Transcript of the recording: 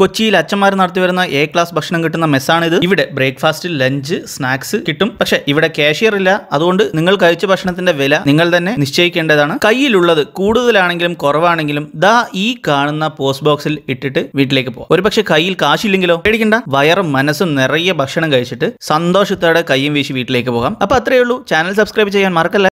കൊച്ചിയിൽ അച്ഛന്മാർ നടത്തിവരുന്ന എ ക്ലാസ് ഭക്ഷണം കിട്ടുന്ന മെസ്സാണിത് ഇവിടെ ബ്രേക്ക്ഫാസ്റ്റ് ലഞ്ച് സ്നാക്സ് കിട്ടും പക്ഷെ ഇവിടെ കാഷ്യർ ഇല്ല അതുകൊണ്ട് നിങ്ങൾ കഴിച്ച ഭക്ഷണത്തിന്റെ വില നിങ്ങൾ തന്നെ നിശ്ചയിക്കേണ്ടതാണ് കയ്യിലുള്ളത് കൂടുതലാണെങ്കിലും കുറവാണെങ്കിലും ദാ ഈ കാണുന്ന പോസ്റ്റ് ബോക്സിൽ ഇട്ടിട്ട് വീട്ടിലേക്ക് പോകും ഒരുപക്ഷെ കയ്യിൽ കാശില്ലെങ്കിലോ പേടിക്കണ്ട വയറും മനസ്സും നിറയെ ഭക്ഷണം കഴിച്ചിട്ട് സന്തോഷത്തോടെ കയ്യും വീശി വീട്ടിലേക്ക് പോകാം അപ്പൊ അത്രയേ ഉള്ളൂ ചാനൽ സബ്സ്ക്രൈബ് ചെയ്യാൻ മറക്കല്ല